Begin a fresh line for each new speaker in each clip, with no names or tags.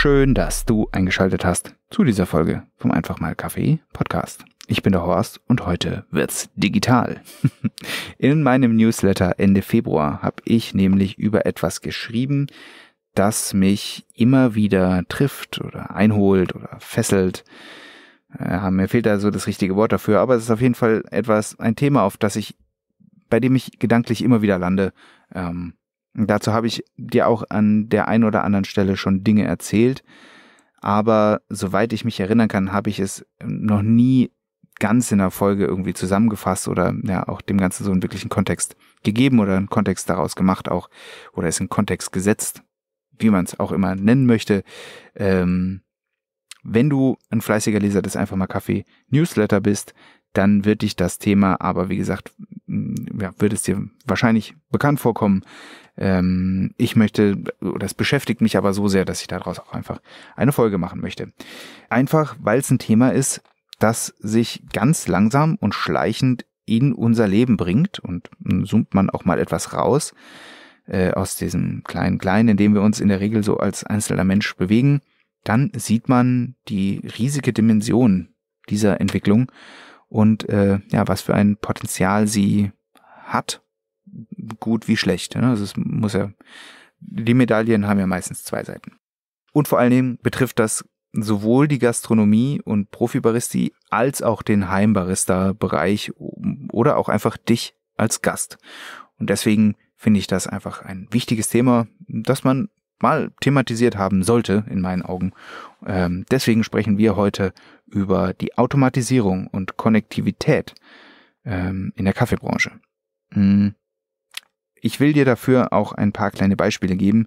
Schön, dass du eingeschaltet hast zu dieser Folge vom Einfach mal Kaffee Podcast. Ich bin der Horst und heute wird's digital. In meinem Newsletter Ende Februar habe ich nämlich über etwas geschrieben, das mich immer wieder trifft oder einholt oder fesselt. Ja, mir fehlt da so das richtige Wort dafür, aber es ist auf jeden Fall etwas, ein Thema, auf das ich, bei dem ich gedanklich immer wieder lande, ähm, Dazu habe ich dir auch an der einen oder anderen Stelle schon Dinge erzählt, aber soweit ich mich erinnern kann, habe ich es noch nie ganz in der Folge irgendwie zusammengefasst oder ja auch dem Ganzen so einen wirklichen Kontext gegeben oder einen Kontext daraus gemacht auch oder ist in Kontext gesetzt, wie man es auch immer nennen möchte. Ähm, wenn du ein fleißiger Leser des Einfach mal Kaffee Newsletter bist, dann wird dich das Thema aber wie gesagt ja, wird es dir wahrscheinlich bekannt vorkommen. Ähm, ich möchte, oder es beschäftigt mich aber so sehr, dass ich daraus auch einfach eine Folge machen möchte. Einfach, weil es ein Thema ist, das sich ganz langsam und schleichend in unser Leben bringt und zoomt man auch mal etwas raus äh, aus diesem kleinen Kleinen, in dem wir uns in der Regel so als einzelner Mensch bewegen, dann sieht man die riesige Dimension dieser Entwicklung und äh, ja, was für ein Potenzial sie hat, gut wie schlecht. Ne? Also es muss ja, die Medaillen haben ja meistens zwei Seiten. Und vor allen Dingen betrifft das sowohl die Gastronomie und Profibaristi als auch den Heimbarista-Bereich oder auch einfach dich als Gast. Und deswegen finde ich das einfach ein wichtiges Thema, das man mal thematisiert haben sollte, in meinen Augen. Ähm, deswegen sprechen wir heute über die Automatisierung und Konnektivität ähm, in der Kaffeebranche. Hm. Ich will dir dafür auch ein paar kleine Beispiele geben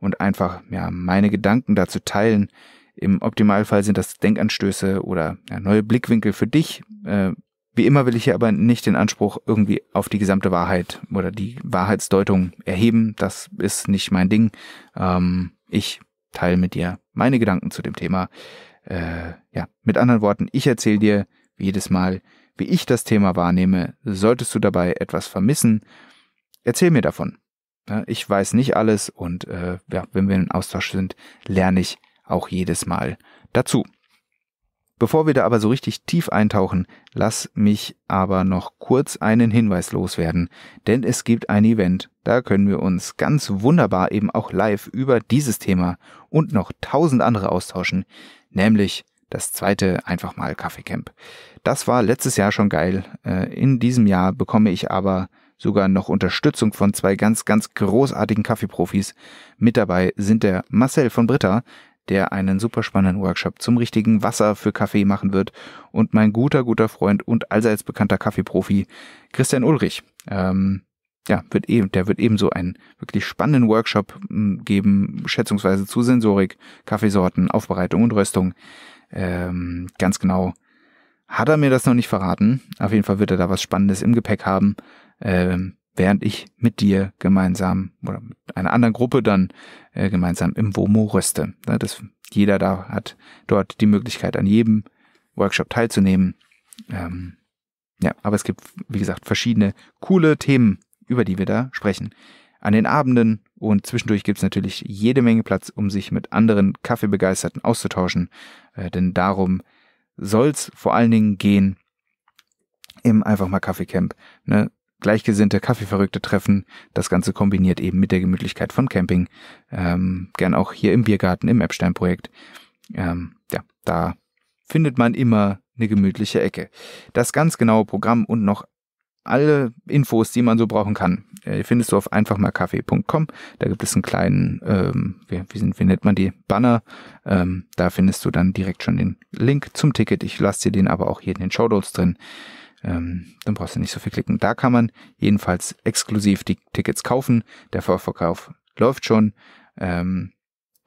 und einfach ja, meine Gedanken dazu teilen. Im Optimalfall sind das Denkanstöße oder ja, neue Blickwinkel für dich. Äh, wie immer will ich hier aber nicht den Anspruch irgendwie auf die gesamte Wahrheit oder die Wahrheitsdeutung erheben. Das ist nicht mein Ding. Ähm, ich teile mit dir meine Gedanken zu dem Thema. Äh, ja, mit anderen Worten, ich erzähle dir jedes Mal, wie ich das Thema wahrnehme. Solltest du dabei etwas vermissen, erzähl mir davon. Ich weiß nicht alles und äh, ja, wenn wir in Austausch sind, lerne ich auch jedes Mal dazu. Bevor wir da aber so richtig tief eintauchen, lass mich aber noch kurz einen Hinweis loswerden, denn es gibt ein Event, da können wir uns ganz wunderbar eben auch live über dieses Thema und noch tausend andere austauschen, nämlich das zweite einfach mal Kaffeecamp. Das war letztes Jahr schon geil. Äh, in diesem Jahr bekomme ich aber sogar noch Unterstützung von zwei ganz, ganz großartigen Kaffeeprofis. Mit dabei sind der Marcel von Britta, der einen super spannenden Workshop zum richtigen Wasser für Kaffee machen wird und mein guter, guter Freund und allseits bekannter Kaffeeprofi Christian Ulrich. Ähm, ja, wird eben, der wird ebenso einen wirklich spannenden Workshop hm, geben, schätzungsweise zu Sensorik, Kaffeesorten, Aufbereitung und Röstung. Ähm, ganz genau hat er mir das noch nicht verraten. Auf jeden Fall wird er da was Spannendes im Gepäck haben, ähm, während ich mit dir gemeinsam oder mit einer anderen Gruppe dann äh, gemeinsam im WOMO röste. Ja, das, jeder da hat dort die Möglichkeit, an jedem Workshop teilzunehmen. Ähm, ja, aber es gibt, wie gesagt, verschiedene coole Themen, über die wir da sprechen. An den Abenden und zwischendurch gibt es natürlich jede Menge Platz, um sich mit anderen Kaffeebegeisterten auszutauschen. Äh, denn darum soll es vor allen Dingen gehen im einfach mal Kaffeecamp. Ne? Gleichgesinnte Kaffeeverrückte treffen, das Ganze kombiniert eben mit der Gemütlichkeit von Camping. Ähm, gern auch hier im Biergarten, im Epstein-Projekt. Ähm, ja, da findet man immer eine gemütliche Ecke. Das ganz genaue Programm und noch alle Infos, die man so brauchen kann, äh, findest du auf einfachmalkaffee.com. Da gibt es einen kleinen, ähm, wie, wie, wie, nennt man die, Banner. Ähm, da findest du dann direkt schon den Link zum Ticket. Ich lasse dir den aber auch hier in den Show Notes drin. Ähm, dann brauchst du nicht so viel klicken. Da kann man jedenfalls exklusiv die Tickets kaufen. Der Vorverkauf läuft schon. Ähm,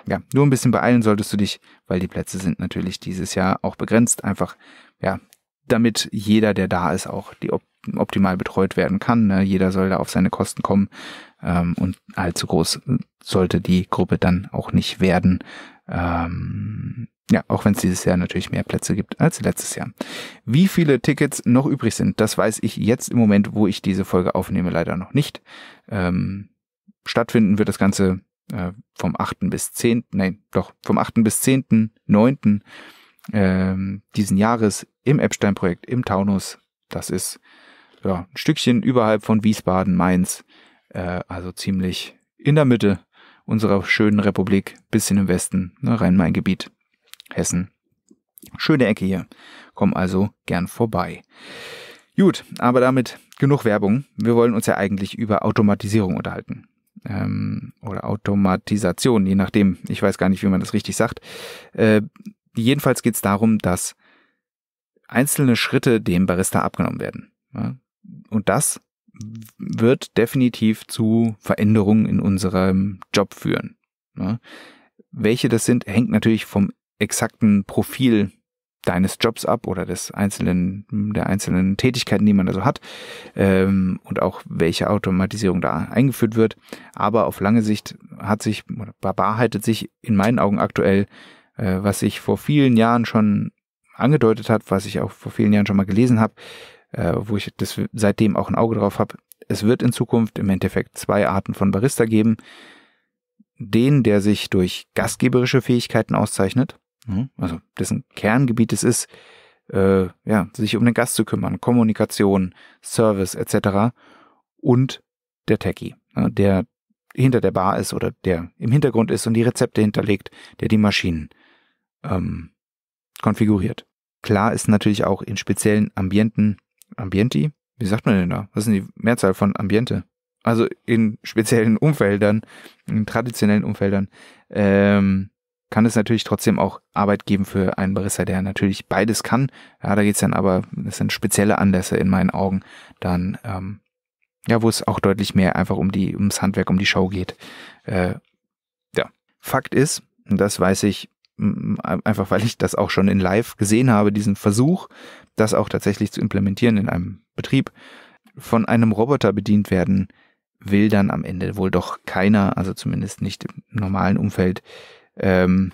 ja, nur ein bisschen beeilen solltest du dich, weil die Plätze sind natürlich dieses Jahr auch begrenzt. Einfach, ja, damit jeder, der da ist, auch die Option optimal betreut werden kann. Ne? Jeder soll da auf seine Kosten kommen ähm, und allzu groß sollte die Gruppe dann auch nicht werden. Ähm, ja, auch wenn es dieses Jahr natürlich mehr Plätze gibt als letztes Jahr. Wie viele Tickets noch übrig sind, das weiß ich jetzt im Moment, wo ich diese Folge aufnehme, leider noch nicht. Ähm, stattfinden wird das Ganze äh, vom 8. bis 10. Nein, doch, vom 8. bis 10. 9. Ähm, diesen Jahres im Epstein-Projekt im Taunus. Das ist ja, ein Stückchen überhalb von Wiesbaden, Mainz, äh, also ziemlich in der Mitte unserer schönen Republik, bisschen im Westen, ne, Rhein-Main-Gebiet, Hessen. Schöne Ecke hier. Komm also gern vorbei. Gut, aber damit genug Werbung. Wir wollen uns ja eigentlich über Automatisierung unterhalten. Ähm, oder Automatisation, je nachdem. Ich weiß gar nicht, wie man das richtig sagt. Äh, jedenfalls geht es darum, dass einzelne Schritte dem Barista abgenommen werden. Ja, und das wird definitiv zu Veränderungen in unserem Job führen. Ne? Welche das sind, hängt natürlich vom exakten Profil deines Jobs ab oder des einzelnen, der einzelnen Tätigkeiten, die man da so hat, ähm, und auch welche Automatisierung da eingeführt wird. Aber auf lange Sicht hat sich, oder bewahrheitet sich in meinen Augen aktuell, äh, was ich vor vielen Jahren schon angedeutet hat, was ich auch vor vielen Jahren schon mal gelesen habe, äh, wo ich das seitdem auch ein Auge drauf habe. Es wird in Zukunft im Endeffekt zwei Arten von Barista geben. Den, der sich durch gastgeberische Fähigkeiten auszeichnet, ne, also dessen Kerngebiet es ist, äh, ja, sich um den Gast zu kümmern, Kommunikation, Service etc. Und der Techie, ne, der hinter der Bar ist oder der im Hintergrund ist und die Rezepte hinterlegt, der die Maschinen ähm, konfiguriert. Klar ist natürlich auch in speziellen Ambienten Ambienti? Wie sagt man denn da? Was sind die Mehrzahl von Ambiente? Also in speziellen Umfeldern, in traditionellen Umfeldern, ähm, kann es natürlich trotzdem auch Arbeit geben für einen Barista, der natürlich beides kann. Ja, da geht's dann aber, das sind spezielle Anlässe in meinen Augen, dann, ähm, ja, wo es auch deutlich mehr einfach um die, ums Handwerk, um die Show geht. Äh, ja. Fakt ist, und das weiß ich einfach weil ich das auch schon in Live gesehen habe, diesen Versuch, das auch tatsächlich zu implementieren in einem Betrieb, von einem Roboter bedient werden will dann am Ende wohl doch keiner, also zumindest nicht im normalen Umfeld. Ähm,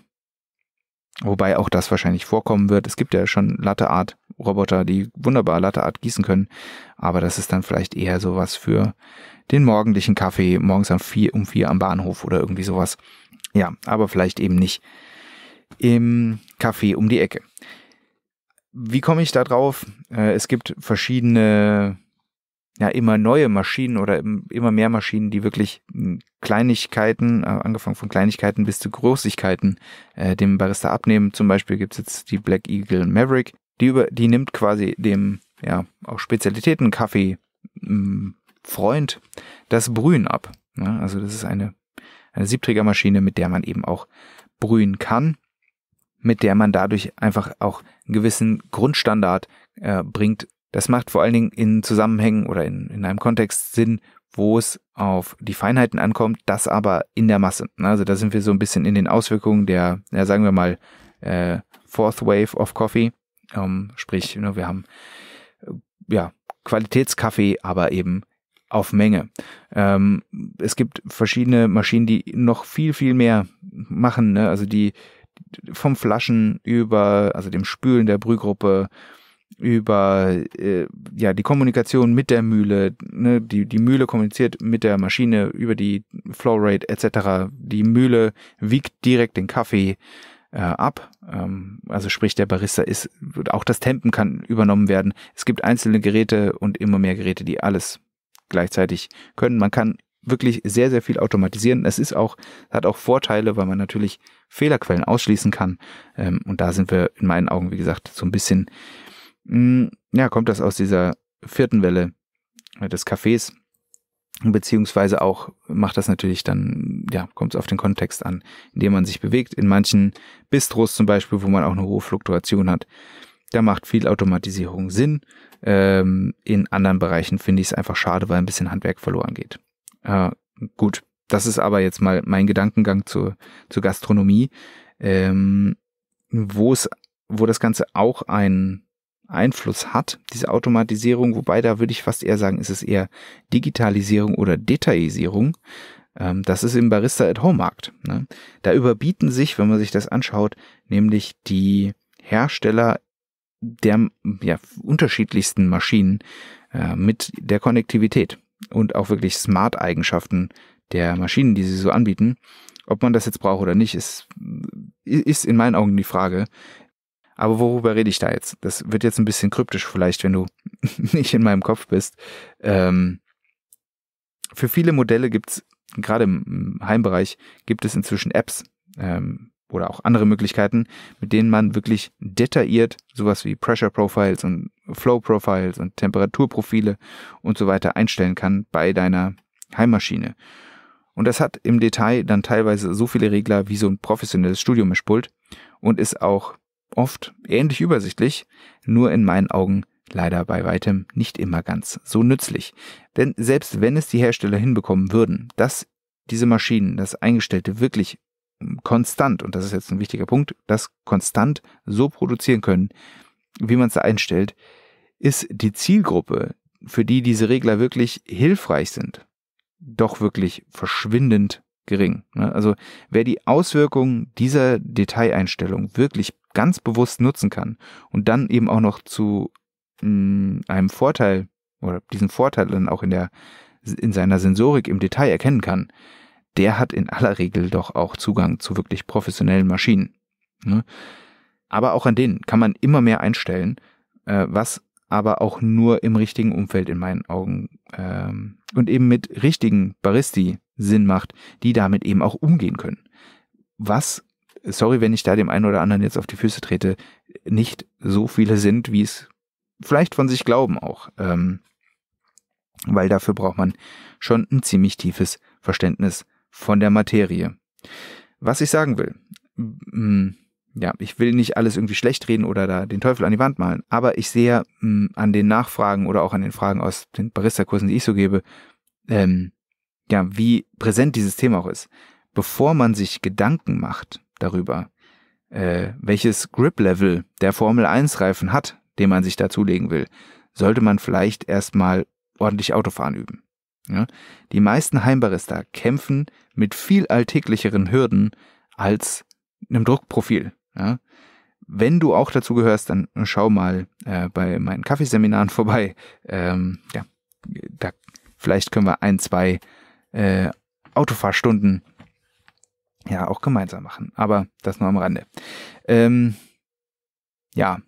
wobei auch das wahrscheinlich vorkommen wird. Es gibt ja schon latteart Roboter, die wunderbar Latteart gießen können, aber das ist dann vielleicht eher sowas für den morgendlichen Kaffee morgens um vier, um vier am Bahnhof oder irgendwie sowas. Ja, aber vielleicht eben nicht im Café um die Ecke. Wie komme ich da drauf? Äh, es gibt verschiedene, ja, immer neue Maschinen oder immer mehr Maschinen, die wirklich hm, Kleinigkeiten, äh, angefangen von Kleinigkeiten bis zu Großigkeiten, äh, dem Barista abnehmen. Zum Beispiel gibt es jetzt die Black Eagle Maverick. Die, über, die nimmt quasi dem, ja, auch Spezialitäten-Kaffee hm, Freund das Brühen ab. Ne? Also das ist eine, eine Siebträgermaschine, mit der man eben auch brühen kann mit der man dadurch einfach auch einen gewissen Grundstandard äh, bringt. Das macht vor allen Dingen in Zusammenhängen oder in, in einem Kontext Sinn, wo es auf die Feinheiten ankommt, das aber in der Masse. Also da sind wir so ein bisschen in den Auswirkungen der, ja, sagen wir mal, äh, Fourth Wave of Coffee. Ähm, sprich, ne, wir haben äh, ja Qualitätskaffee, aber eben auf Menge. Ähm, es gibt verschiedene Maschinen, die noch viel, viel mehr machen. Ne? Also die vom Flaschen über, also dem Spülen der Brühgruppe, über äh, ja die Kommunikation mit der Mühle, ne? die die Mühle kommuniziert mit der Maschine über die Flowrate etc. Die Mühle wiegt direkt den Kaffee äh, ab, ähm, also sprich der Barista ist auch das Tempen kann übernommen werden. Es gibt einzelne Geräte und immer mehr Geräte, die alles gleichzeitig können. Man kann wirklich sehr, sehr viel automatisieren. Es ist auch, hat auch Vorteile, weil man natürlich Fehlerquellen ausschließen kann. Ähm, und da sind wir in meinen Augen, wie gesagt, so ein bisschen, mh, mm, ja, kommt das aus dieser vierten Welle äh, des Cafés, beziehungsweise auch macht das natürlich dann, ja, kommt es auf den Kontext an, in dem man sich bewegt. In manchen Bistros zum Beispiel, wo man auch eine hohe Fluktuation hat, da macht viel Automatisierung Sinn. Ähm, in anderen Bereichen finde ich es einfach schade, weil ein bisschen Handwerk verloren geht. Äh, gut, das ist aber jetzt mal mein Gedankengang zur, zur Gastronomie. Ähm, wo es, wo das Ganze auch einen Einfluss hat, diese Automatisierung, wobei da würde ich fast eher sagen, ist es eher Digitalisierung oder Detailisierung. Ähm, das ist im Barista at Home Markt. Ne? Da überbieten sich, wenn man sich das anschaut, nämlich die Hersteller der ja, unterschiedlichsten Maschinen äh, mit der Konnektivität und auch wirklich Smart-Eigenschaften der Maschinen, die sie so anbieten. Ob man das jetzt braucht oder nicht, ist, ist in meinen Augen die Frage. Aber worüber rede ich da jetzt? Das wird jetzt ein bisschen kryptisch vielleicht, wenn du nicht in meinem Kopf bist. Ähm, für viele Modelle gibt es, gerade im Heimbereich, gibt es inzwischen Apps ähm, oder auch andere Möglichkeiten, mit denen man wirklich detailliert sowas wie Pressure Profiles und Flow Profiles und Temperaturprofile und so weiter einstellen kann bei deiner Heimmaschine. Und das hat im Detail dann teilweise so viele Regler wie so ein professionelles Studiomischpult und ist auch oft ähnlich übersichtlich, nur in meinen Augen leider bei weitem nicht immer ganz so nützlich. Denn selbst wenn es die Hersteller hinbekommen würden, dass diese Maschinen, das Eingestellte wirklich konstant, und das ist jetzt ein wichtiger Punkt, das konstant so produzieren können, wie man es da einstellt, ist die Zielgruppe, für die diese Regler wirklich hilfreich sind, doch wirklich verschwindend gering. Ne? Also wer die Auswirkungen dieser Detaileinstellung wirklich ganz bewusst nutzen kann und dann eben auch noch zu mh, hm, einem Vorteil oder diesen Vorteil dann auch in der in seiner Sensorik im Detail erkennen kann, der hat in aller Regel doch auch Zugang zu wirklich professionellen Maschinen. Ne? Aber auch an denen kann man immer mehr einstellen, äh, was aber auch nur im richtigen Umfeld in meinen Augen ähm, und eben mit richtigen Baristi Sinn macht, die damit eben auch umgehen können. Was, sorry, wenn ich da dem einen oder anderen jetzt auf die Füße trete, nicht so viele sind, wie es vielleicht von sich glauben auch. Ähm, weil dafür braucht man schon ein ziemlich tiefes Verständnis von der Materie. Was ich sagen will, ja, ich will nicht alles irgendwie schlecht reden oder da den Teufel an die Wand malen, aber ich sehe mh, hm, an den Nachfragen oder auch an den Fragen aus den Barista-Kursen, die ich so gebe, ähm, ja, wie präsent dieses Thema auch ist. Bevor man sich Gedanken macht darüber, äh, welches Grip-Level der Formel-1-Reifen hat, den man sich da zulegen will, sollte man vielleicht erstmal ordentlich Autofahren üben. Ja? Die meisten Heimbarista kämpfen mit viel alltäglicheren Hürden als einem Druckprofil ja? Wenn du auch dazu gehörst, dann schau mal äh, bei meinen Kaffeeseminaren vorbei. Ähm, ja, da, vielleicht können wir ein, zwei äh, Autofahrstunden ja auch gemeinsam machen. Aber das nur am Rande. Ähm, ja,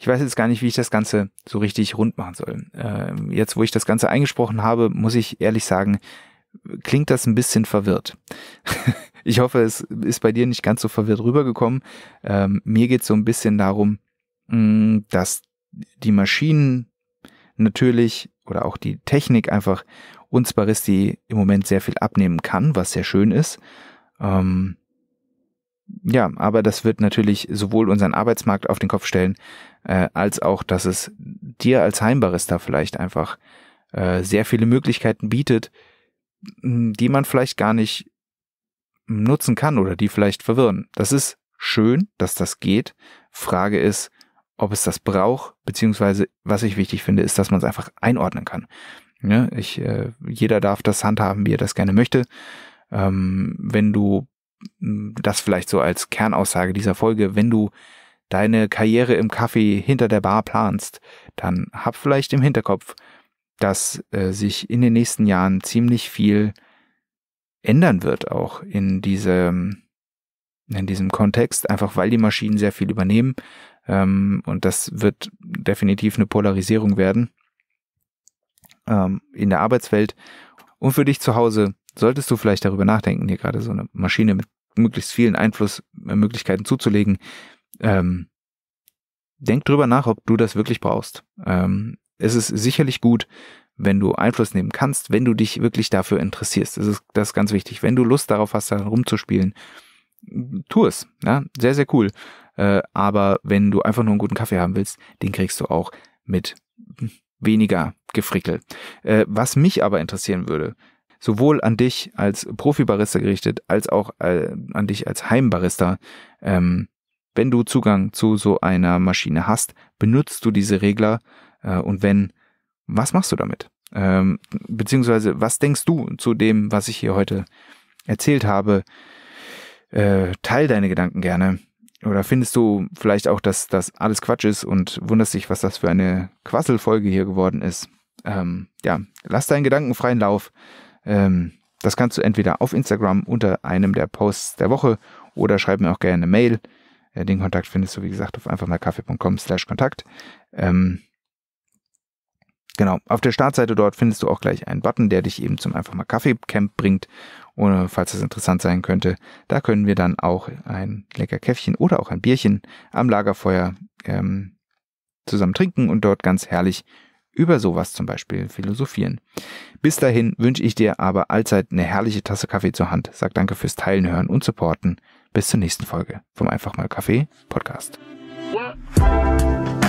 ich weiß jetzt gar nicht, wie ich das Ganze so richtig rund machen soll. Ähm, jetzt, wo ich das Ganze eingesprochen habe, muss ich ehrlich sagen, klingt das ein bisschen verwirrt. Ich hoffe, es ist bei dir nicht ganz so verwirrt rübergekommen. Ähm, mir geht es so ein bisschen darum, mh, mm, dass die Maschinen natürlich oder auch die Technik einfach uns Baristi im Moment sehr viel abnehmen kann, was sehr schön ist. Ähm, ja, aber das wird natürlich sowohl unseren Arbeitsmarkt auf den Kopf stellen, äh, als auch, dass es dir als Heimbarista vielleicht einfach äh, sehr viele Möglichkeiten bietet, mm, die man vielleicht gar nicht nutzen kann oder die vielleicht verwirren. Das ist schön, dass das geht. Frage ist, ob es das braucht, beziehungsweise was ich wichtig finde, ist, dass man es einfach einordnen kann. Ja, ne, ich, äh, jeder darf das handhaben, wie er das gerne möchte. Ähm, wenn du hm, das vielleicht so als Kernaussage dieser Folge, wenn du deine Karriere im Kaffee hinter der Bar planst, dann hab vielleicht im Hinterkopf, dass äh, sich in den nächsten Jahren ziemlich viel ändern wird auch in diesem, in diesem Kontext, einfach weil die Maschinen sehr viel übernehmen. Ähm, und das wird definitiv eine Polarisierung werden ähm, in der Arbeitswelt. Und für dich zu Hause solltest du vielleicht darüber nachdenken, hier gerade so eine Maschine mit möglichst vielen Einflussmöglichkeiten äh, zuzulegen. Ähm, denk drüber nach, ob du das wirklich brauchst. Ähm, es ist sicherlich gut, wenn du Einfluss nehmen kannst, wenn du dich wirklich dafür interessierst. Das ist, das ist ganz wichtig. Wenn du Lust darauf hast, da rumzuspielen, tu es. Ja? Sehr, sehr cool. Äh, aber wenn du einfach nur einen guten Kaffee haben willst, den kriegst du auch mit weniger Gefrickel. Äh, was mich aber interessieren würde, sowohl an dich als Profibarista gerichtet, als auch äh, an dich als Heimbarista, ähm, wenn du Zugang zu so einer Maschine hast, benutzt du diese Regler äh, und wenn was machst du damit? Ähm, beziehungsweise, was denkst du zu dem, was ich hier heute erzählt habe? Äh, teil deine Gedanken gerne. Oder findest du vielleicht auch, dass das alles Quatsch ist und wunderst dich, was das für eine Quasselfolge hier geworden ist? Ähm, ja, lass deinen Gedanken freien Lauf. Ähm, das kannst du entweder auf Instagram unter einem der Posts der Woche oder schreib mir auch gerne eine Mail. Äh, den Kontakt findest du, wie gesagt, auf einfachmalkaffee.com slash Kontakt. Ähm, Genau, auf der Startseite dort findest du auch gleich einen Button, der dich eben zum einfach mal Kaffee Camp bringt, oder falls das interessant sein könnte. Da können wir dann auch ein lecker Käffchen oder auch ein Bierchen am Lagerfeuer ähm, zusammen trinken und dort ganz herrlich über sowas zum Beispiel philosophieren. Bis dahin wünsche ich dir aber allzeit eine herrliche Tasse Kaffee zur Hand. Sag danke fürs Teilen, Hören und Supporten. Bis zur nächsten Folge vom Einfach mal Kaffee Podcast. Ja.